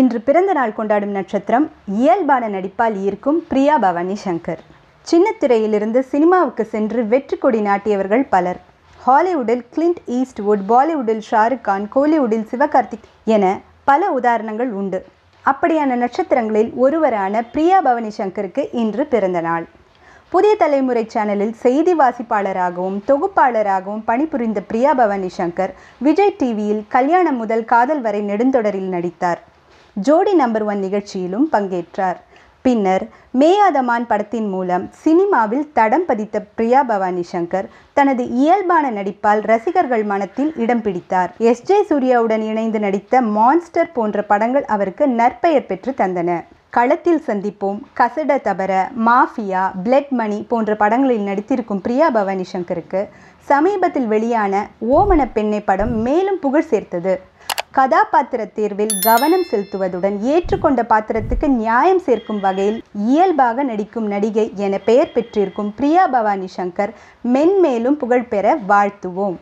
இன்று பிறந்த நாள் கொண்டாடும் நட்சத்திரம் இயல்பான நடிப்பால் ஈர்க்கும் பிரியா பவானி சங்கர் சின்னத்திரையிலிருந்து சினிமாவுக்கு சென்று வெற்றி கொடி நாட்டியவர்கள் பலர் ஹாலிவுட்டில் கிளிண்ட் ஈஸ்ட்வுட் பாலிவுட்டில் ஷாருக் கான் கோலிவுட்டில் சிவகார்த்திக் என பல உதாரணங்கள் உண்டு அப்படியான நட்சத்திரங்களில் ஒருவரான பிரியா பவானி சங்கருக்கு இன்று பிறந்த நாள் புதிய தலைமுறை சேனலில் செய்தி வாசிப்பாளராகவும் தொகுப்பாளராகவும் பணிபுரிந்த பிரியா பவானி சங்கர் விஜய் டிவியில் கல்யாணம் முதல் காதல் வரை நெடுந்தொடரில் நடித்தார் ஜோடி நம்பர் ஒன் நிகழ்ச்சியிலும் பங்கேற்றார் பின்னர் மேயாதமான் படத்தின் மூலம் சினிமாவில் தடம் பதித்த பிரியா பவானி சங்கர் தனது இயல்பான நடிப்பால் ரசிகர்கள் மனத்தில் இடம் பிடித்தார் எஸ் ஜே சூர்யாவுடன் இணைந்து நடித்த மான்ஸ்டர் போன்ற படங்கள் அவருக்கு நற்பெயர் பெற்று தந்தன களத்தில் சந்திப்போம் கசட தபர மாஃபியா பிளட் மணி போன்ற படங்களில் நடித்திருக்கும் பிரியா பவானி சங்கருக்கு சமீபத்தில் வெளியான ஓமன பெண்ணை படம் மேலும் புகழ் சேர்த்தது கதாபாத்திர தேர்வில் கவனம் செலுத்துவதுடன் ஏற்றுக்கொண்ட பாத்திரத்துக்கு நியாயம் சேர்க்கும் வகையில் இயல்பாக நடிக்கும் நடிகை என பெயர் பெற்றிருக்கும் பிரியா பவானி சங்கர் மென்மேலும் புகழ்பெற வாழ்த்துவோம்